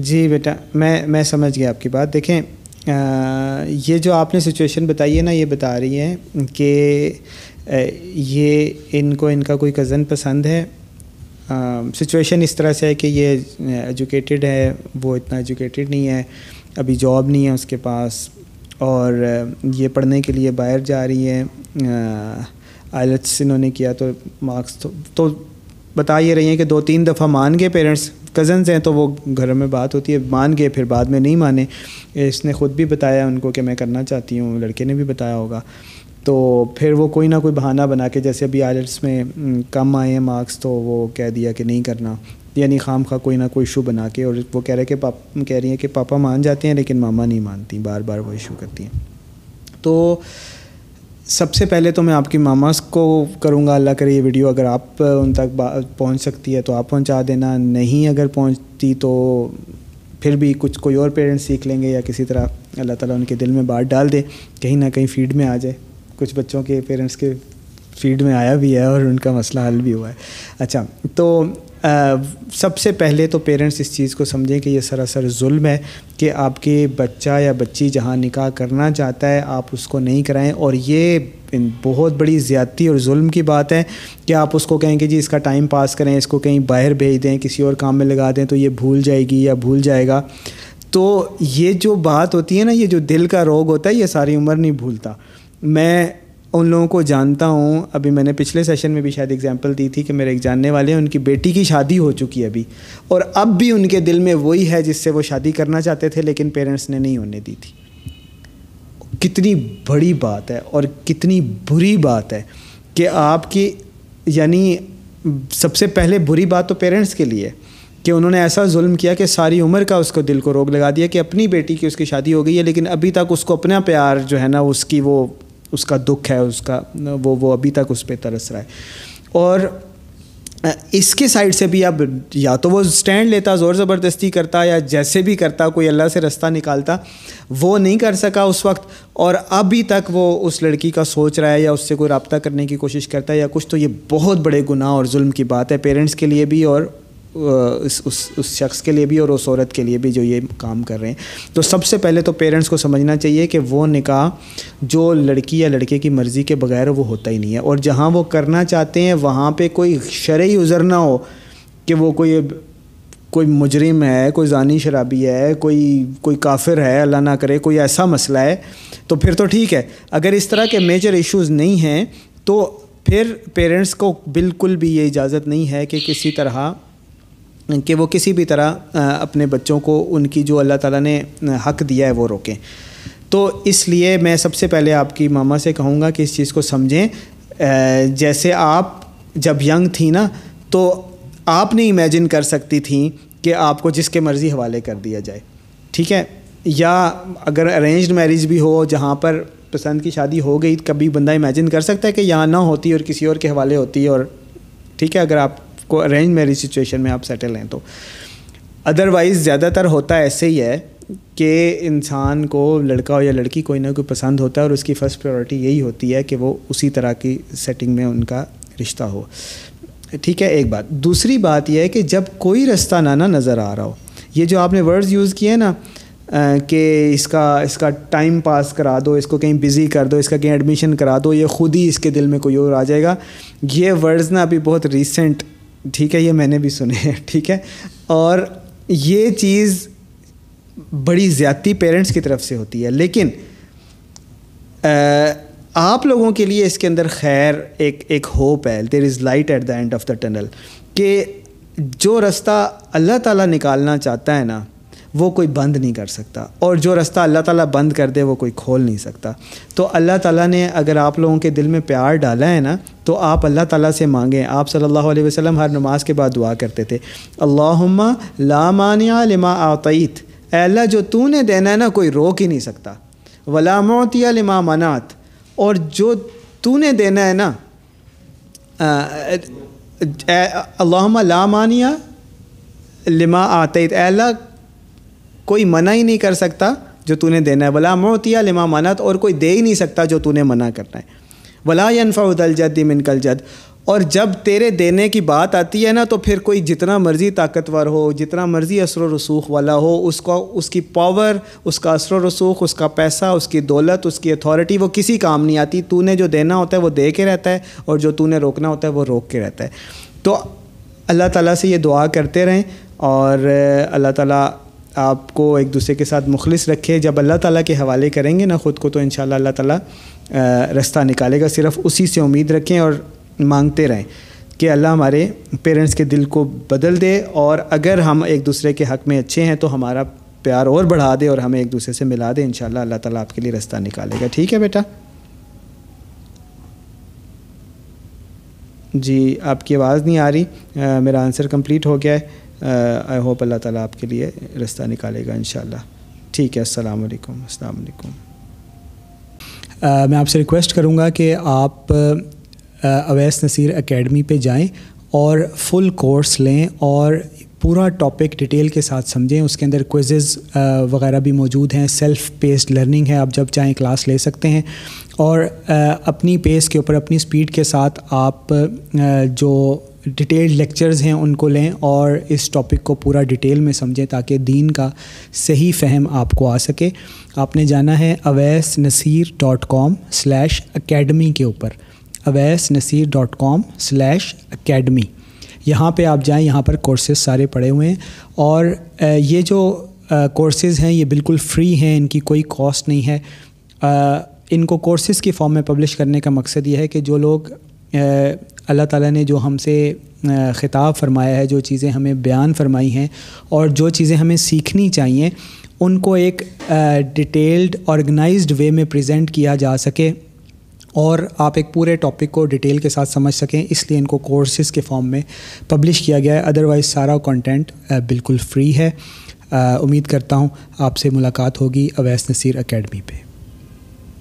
जी बेटा मैं मैं समझ गया आपकी बात देखें आ, ये जो आपने सिचुएशन बताई है ना ये बता रही है कि ये इनको इनका कोई कज़न पसंद है सिचुएशन इस तरह से है कि ये एजुकेटेड है वो इतना एजुकेटेड नहीं है अभी जॉब नहीं है उसके पास और ये पढ़ने के लिए बाहर जा रही है आइलट्स इन्होंने किया तो मार्क्स तो, तो बता ये रही हैं कि दो तीन दफ़ा मान गए पेरेंट्स कज़न्स हैं तो वो घर में बात होती है मान गए फिर बाद में नहीं माने इसने ख़ुद भी बताया उनको कि मैं करना चाहती हूँ लड़के ने भी बताया होगा तो फिर वो कोई ना कोई बहाना बना के जैसे अभी आयल्स में कम आए हैं मार्क्स तो वो कह दिया कि नहीं करना यानी खाम खा कोई ना कोई इशू बना के और वो कह रहे कि पाप कह रही हैं कि पापा मान जाते हैं लेकिन मामा नहीं मानती बार बार वो इशू करती हैं तो सबसे पहले तो मैं आपकी मामास को करूँगा अल्लाह करे ये वीडियो अगर आप उन तक पहुँच सकती है तो आप पहुँचा देना नहीं अगर पहुँचती तो फिर भी कुछ कोई और पेरेंट्स सीख लेंगे या किसी तरह अल्लाह ताला उनके दिल में बात डाल दे कहीं ना कहीं फीड में आ जाए कुछ बच्चों के पेरेंट्स के फीड में आया भी है और उनका मसला हल भी हुआ है अच्छा तो सबसे पहले तो पेरेंट्स इस चीज़ को समझें कि यह सरासर जुल्म है कि आपके बच्चा या बच्ची जहाँ निकाह करना चाहता है आप उसको नहीं कराएं और ये बहुत बड़ी ज़्यादती और जुल्म की बात है कि आप उसको कहें कि जी इसका टाइम पास करें इसको कहीं बाहर भेज दें किसी और काम में लगा दें तो ये भूल जाएगी या भूल जाएगा तो ये जो बात होती है ना ये जो दिल का रोग होता है ये सारी उम्र नहीं भूलता मैं उन लोगों को जानता हूँ अभी मैंने पिछले सेशन में भी शायद एग्जांपल दी थी कि मेरे एक जानने वाले हैं उनकी बेटी की शादी हो चुकी है अभी और अब भी उनके दिल में वही है जिससे वो शादी करना चाहते थे लेकिन पेरेंट्स ने नहीं होने दी थी कितनी बड़ी बात है और कितनी बुरी बात है कि आपकी यानी सबसे पहले बुरी बात तो पेरेंट्स के लिए कि उन्होंने ऐसा जुल्म किया कि सारी उम्र का उसको दिल को रोग लगा दिया कि अपनी बेटी की उसकी शादी हो गई है लेकिन अभी तक उसको अपना प्यार जो है ना उसकी वो उसका दुख है उसका वो वो अभी तक उस पर तरस रहा है और इसके साइड से भी अब या तो वो स्टैंड लेता ज़ोर ज़बरदस्ती करता या जैसे भी करता कोई अल्लाह से रास्ता निकालता वो नहीं कर सका उस वक्त और अभी तक वो उस लड़की का सोच रहा है या उससे कोई रबता करने की कोशिश करता है या कुछ तो ये बहुत बड़े गुनाह और जुल्म की बात है पेरेंट्स के लिए भी और उस उस उस शख्स के लिए भी और उस औरत के लिए भी जो ये काम कर रहे हैं तो सबसे पहले तो पेरेंट्स को समझना चाहिए कि वो निकाह जो लड़की या लड़के की मर्ज़ी के बगैर वो होता ही नहीं है और जहाँ वो करना चाहते हैं वहाँ पे कोई शर्य उज़र ना हो कि वो कोई कोई मुजरिम है कोई जानी शराबी है कोई कोई काफिर है अल्लाह ना करे कोई ऐसा मसला है तो फिर तो ठीक है अगर इस तरह के मेजर इश्यूज़ नहीं हैं तो फिर पेरेंट्स को बिल्कुल भी ये इजाज़त नहीं है कि किसी तरह कि वो किसी भी तरह अपने बच्चों को उनकी जो अल्लाह ताला ने हक दिया है वो रोकें तो इसलिए मैं सबसे पहले आपकी मामा से कहूँगा कि इस चीज़ को समझें जैसे आप जब यंग थी ना तो आप नहीं इमेजिन कर सकती थी कि आपको जिसके मर्ज़ी हवाले कर दिया जाए ठीक है या अगर अरेंज मैरिज भी हो जहाँ पर पसंद की शादी हो गई कभी बंदा इमेजिन कर सकता है कि यहाँ ना होती और किसी और के हवाले होती और ठीक है अगर आप को अरेंज मैरिज सिचुएशन में आप सेटल हैं तो अदरवाइज़ ज़्यादातर होता ऐसे ही है कि इंसान को लड़का हो या लड़की कोई ना कोई पसंद होता है और उसकी फ़र्स्ट प्रायोरिटी यही होती है कि वो उसी तरह की सेटिंग में उनका रिश्ता हो ठीक है एक बात दूसरी बात यह है कि जब कोई रास्ता ना ना नज़र आ रहा हो ये जो आपने वर्ड्स यूज़ किए ना कि इसका इसका टाइम पास करा दो इसको कहीं बिज़ी कर दो इसका कहीं एडमिशन करा दो ये ख़ुद ही इसके दिल में कोई और आ जाएगा ये वर्ड्स ना अभी बहुत रिसेंट ठीक है ये मैंने भी सुने हैं ठीक है और ये चीज़ बड़ी ज़्यादती पेरेंट्स की तरफ से होती है लेकिन आ, आप लोगों के लिए इसके अंदर खैर एक एक होप है there is light at the end of the tunnel कि जो रास्ता अल्लाह ताला निकालना चाहता है ना वो कोई बंद नहीं कर सकता और जो रास्ता अल्लाह ताला बंद कर दे वो कोई खोल नहीं सकता तो अल्लाह ताला ने अगर आप लोगों के दिल में प्यार डाला है ना तो आप अल्लाह ताला से मांगें आप सल्लल्लाहु अलैहि वसल्लम हर नमाज के बाद दुआ करते थे अल्लाहुम्मा ला मानिया लिमा आतईत अल्लाह जो तूने देना है ना कोई रोक ही नहीं सकता वला मोतिया लिमा मनात और जो तूने देना है ना अल्लाह ला मानिया लिमा आतीत अल्लाह कोई मना ही नहीं कर सकता जो तूने देना है वला मोतिया लिमा मनत और कोई दे ही नहीं सकता जो तूने मना करना है वला यनफाउदल जद मिनकल जद और जब तेरे देने की बात आती है ना तो फिर कोई जितना मर्ज़ी ताकतवर हो जितना मर्ज़ी असर रसूख वाला हो उसको उसकी पावर उसका असर रसूख उसका पैसा उसकी दौलत उसकी अथॉरिटी वो किसी काम नहीं आती तूने जो देना होता है वो दे के रहता है और जो तूने रोकना होता है वो रोक के रहता है तो अल्लाह ताला से ये दुआ करते रहें और अल्लाह ताला आपको एक दूसरे के साथ मुखलिस रखे जब अल्लाह ताला के हवाले करेंगे ना ख़ुद को तो इन अल्लाह ताला रास्ता निकालेगा सिर्फ उसी से उम्मीद रखें और मांगते रहें कि अल्लाह हमारे पेरेंट्स के दिल को बदल दे और अगर हम एक दूसरे के हक़ में अच्छे हैं तो हमारा प्यार और बढ़ा दे और हमें एक दूसरे से मिला दे इन अल्लाह ताला आपके लिए रास्ता निकालेगा ठीक है बेटा जी आपकी आवाज़ नहीं आ रही आ, मेरा आंसर कंप्लीट हो गया है आई होप अल्लाह ताला आपके लिए रास्ता निकालेगा इन ठीक है अस्सलाम वालेकुम अस्सलाम वालेकुम uh, मैं आपसे रिक्वेस्ट करूँगा कि आप uh, uh, Awais Naseer academy पे जाएं और फुल कोर्स लें और पूरा टॉपिक डिटेल के साथ समझें उसके अंदर क्विजेज़ वगैरह भी मौजूद हैं सेल्फ पेस्ड लर्निंग है आप जब चाहें क्लास ले सकते हैं और अपनी पेस के ऊपर अपनी स्पीड के साथ आप जो डिटेल्ड लेक्चर्स हैं उनको लें और इस टॉपिक को पूरा डिटेल में समझें ताकि दीन का सही फहम आपको आ सके आपने जाना है Awais Naseer dot com slash academy के ऊपर Awais Naseer dot com slash academy यहाँ पे आप जाएं यहाँ पर कोर्सेज सारे पड़े हुए हैं और ये जो कोर्सेज़ हैं ये बिल्कुल फ्री हैं इनकी कोई कॉस्ट नहीं है इनको कोर्सेज़ की फॉर्म में पब्लिश करने का मकसद ये है कि जो लोग अल्लाह ताला ने जो हमसे ख़िताब फरमाया है जो चीज़ें हमें बयान फरमाई हैं और जो चीज़ें हमें सीखनी चाहिए उनको एक डिटेल्ड ऑर्गेनाइज्ड वे में प्रेजेंट किया जा सके और आप एक पूरे टॉपिक को डिटेल के साथ समझ सकें इसलिए इनको कोर्सेज़ के फॉर्म में पब्लिश किया गया है अदरवाइज़ सारा कंटेंट बिल्कुल फ्री है उम्मीद करता हूँ आपसे मुलाकात होगी अवैस नसीर अकेडमी पे